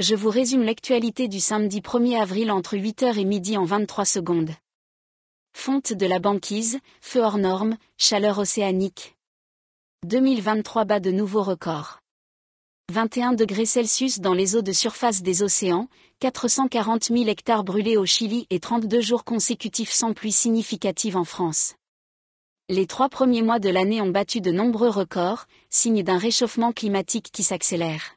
je vous résume l'actualité du samedi 1er avril entre 8h et midi en 23 secondes. Fonte de la banquise, feu hors normes, chaleur océanique. 2023 bat de nouveaux records. 21 degrés Celsius dans les eaux de surface des océans, 440 000 hectares brûlés au Chili et 32 jours consécutifs sans pluie significative en France. Les trois premiers mois de l'année ont battu de nombreux records, signe d'un réchauffement climatique qui s'accélère.